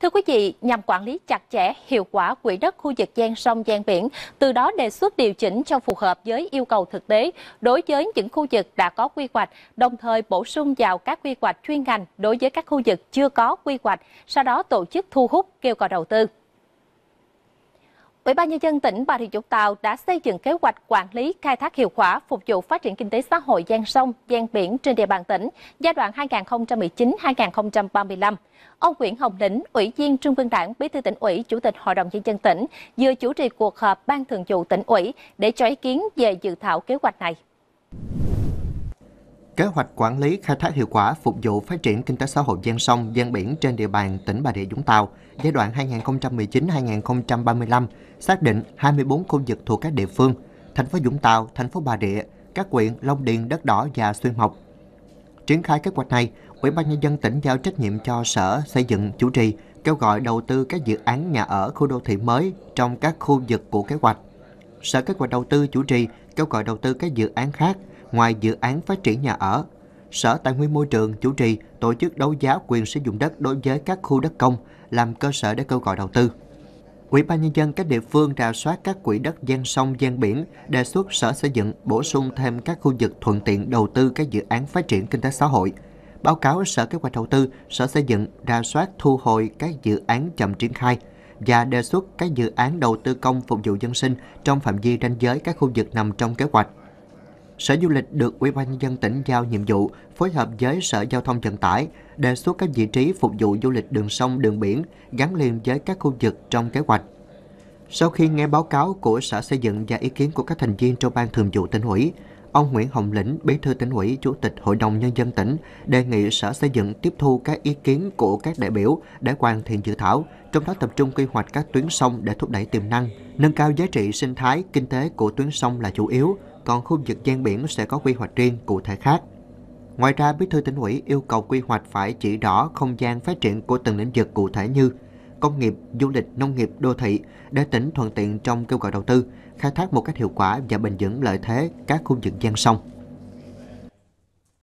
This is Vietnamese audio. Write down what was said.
Thưa quý vị, nhằm quản lý chặt chẽ, hiệu quả quỹ đất khu vực gian sông gian biển, từ đó đề xuất điều chỉnh cho phù hợp với yêu cầu thực tế đối với những khu vực đã có quy hoạch, đồng thời bổ sung vào các quy hoạch chuyên ngành đối với các khu vực chưa có quy hoạch, sau đó tổ chức thu hút kêu gọi đầu tư. Ủy ban Nhân dân tỉnh Bà Rịa Vũng Tàu đã xây dựng kế hoạch quản lý khai thác hiệu quả phục vụ phát triển kinh tế xã hội gian sông, gian biển trên địa bàn tỉnh giai đoạn 2019-2035. Ông Nguyễn Hồng Lĩnh, Ủy viên Trung ương Đảng, Bí thư tỉnh ủy, Chủ tịch Hội đồng Nhân dân tỉnh, vừa chủ trì cuộc họp Ban Thường vụ tỉnh ủy để cho ý kiến về dự thảo kế hoạch này. Kế hoạch quản lý khai thác hiệu quả phục vụ phát triển kinh tế xã hội gian sông, gian biển trên địa bàn tỉnh Bà Rịa Vũng Tàu giai đoạn 2019-2035 xác định 24 khu vực thuộc các địa phương, thành phố Vũng Tàu, thành phố Bà Rịa, các huyện Long Điền, Đất Đỏ và Xuyên Mộc. Triển khai kế hoạch này, Ủy ban nhân dân tỉnh giao trách nhiệm cho Sở Xây dựng chủ trì kêu gọi đầu tư các dự án nhà ở khu đô thị mới trong các khu vực của kế hoạch. Sở Kế hoạch Đầu tư chủ trì kêu gọi đầu tư các dự án khác Ngoài dự án phát triển nhà ở, Sở Tài nguyên Môi trường chủ trì tổ chức đấu giá quyền sử dụng đất đối với các khu đất công làm cơ sở để kêu gọi đầu tư. Ủy ban nhân dân các địa phương rà soát các quỹ đất gian sông, gian biển, đề xuất Sở Xây dựng bổ sung thêm các khu vực thuận tiện đầu tư các dự án phát triển kinh tế xã hội. Báo cáo Sở Kế hoạch Đầu tư, Sở Xây dựng rà soát thu hồi các dự án chậm triển khai và đề xuất các dự án đầu tư công phục vụ dân sinh trong phạm vi ranh giới các khu vực nằm trong kế hoạch Sở Du lịch được Ủy ban nhân dân tỉnh giao nhiệm vụ phối hợp với Sở Giao thông Vận tải đề xuất các vị trí phục vụ du lịch đường sông, đường biển gắn liền với các khu vực trong kế hoạch. Sau khi nghe báo cáo của Sở Xây dựng và ý kiến của các thành viên trong ban thường vụ tỉnh ủy, ông Nguyễn Hồng Lĩnh, Bí thư tỉnh ủy, Chủ tịch Hội đồng nhân dân tỉnh đề nghị Sở Xây dựng tiếp thu các ý kiến của các đại biểu để hoàn thiện dự thảo, trong đó tập trung quy hoạch các tuyến sông để thúc đẩy tiềm năng, nâng cao giá trị sinh thái kinh tế của tuyến sông là chủ yếu còn khu vực gian biển sẽ có quy hoạch riêng cụ thể khác. Ngoài ra, Bí thư tỉnh ủy yêu cầu quy hoạch phải chỉ rõ không gian phát triển của từng lĩnh vực cụ thể như công nghiệp, du lịch, nông nghiệp, đô thị để tỉnh thuận tiện trong kêu gọi đầu tư, khai thác một cách hiệu quả và bền vững lợi thế các khu vực gian sông.